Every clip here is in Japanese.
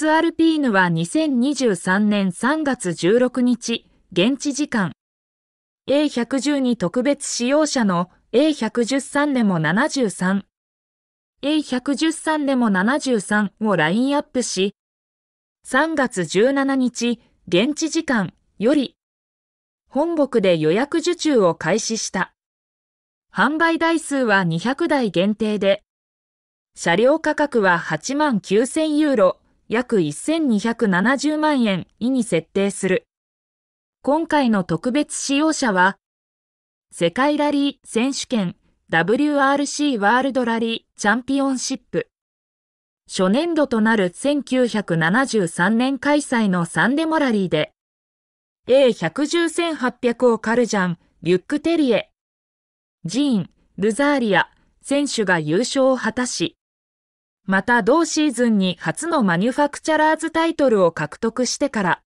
ツアルピーヌは2023年3月16日、現地時間。A112 特別使用者の A113 でも73。A113 でも73をラインアップし、3月17日、現地時間より、本国で予約受注を開始した。販売台数は200台限定で、車両価格は8万9000ユーロ、約1270万円位に設定する。今回の特別使用者は、世界ラリー選手権 WRC ワールドラリーチャンピオンシップ。初年度となる1973年開催のサンデモラリーで、A110-800 をカルジャン、リュック・テリエ、ジーン、ルザーリア選手が優勝を果たし、また同シーズンに初のマニュファクチャラーズタイトルを獲得してから、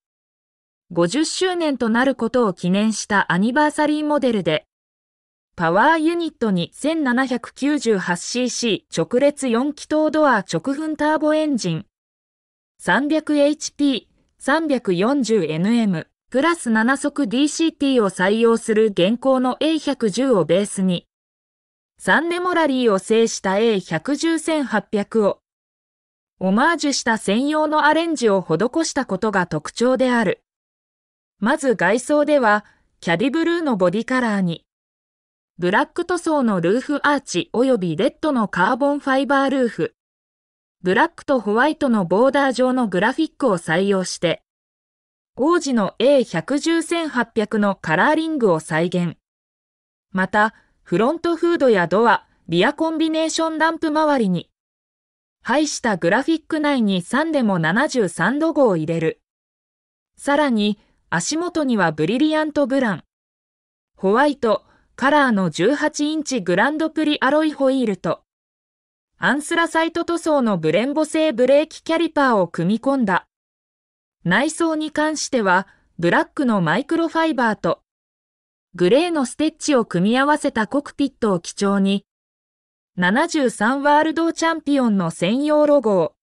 50周年となることを記念したアニバーサリーモデルで、パワーユニットに 1798cc 直列4気筒ドア直噴ターボエンジン、300HP、340nm、プラス7速 DCT を採用する現行の A110 をベースに、サンネモラリーを制した A110800 を、オマージュした専用のアレンジを施したことが特徴である。まず外装では、キャディブルーのボディカラーに、ブラック塗装のルーフアーチ及びレッドのカーボンファイバールーフ、ブラックとホワイトのボーダー状のグラフィックを採用して、王子の A110800 のカラーリングを再現。また、フロントフードやドア、リアコンビネーションランプ周りに、配したグラフィック内に3でも73度号を入れる。さらに、足元にはブリリアントブラン、ホワイト、カラーの18インチグランドプリアロイホイールと、アンスラサイト塗装のブレンボ製ブレーキキャリパーを組み込んだ。内装に関しては、ブラックのマイクロファイバーとグレーのステッチを組み合わせたコクピットを基調に、73ワールドチャンピオンの専用ロゴを、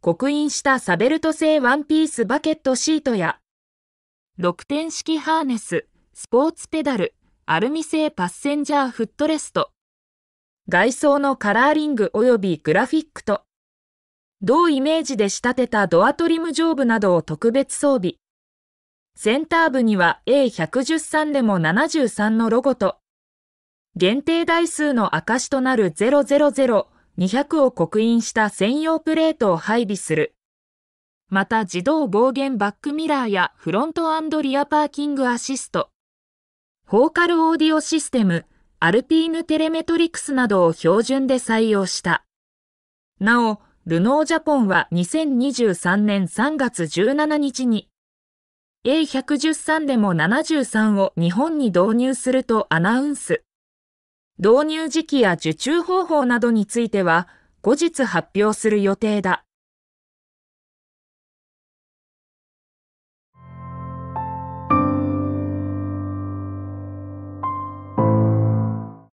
刻印したサベルト製ワンピースバケットシートや、6点式ハーネス、スポーツペダル、アルミ製パッセンジャーフットレスト、外装のカラーリング及びグラフィックと、同イメージで仕立てたドアトリム上部などを特別装備。センター部には A113 でも73のロゴと、限定台数の証となる000、200を刻印した専用プレートを配備する。また自動防言バックミラーやフロントリアパーキングアシスト、フォーカルオーディオシステム、アルピーヌテレメトリクスなどを標準で採用した。なお、ルノージャポンは2023年3月17日に A113 でも73を日本に導入するとアナウンス。導入時期や受注方法などについては後日発表する予定だ。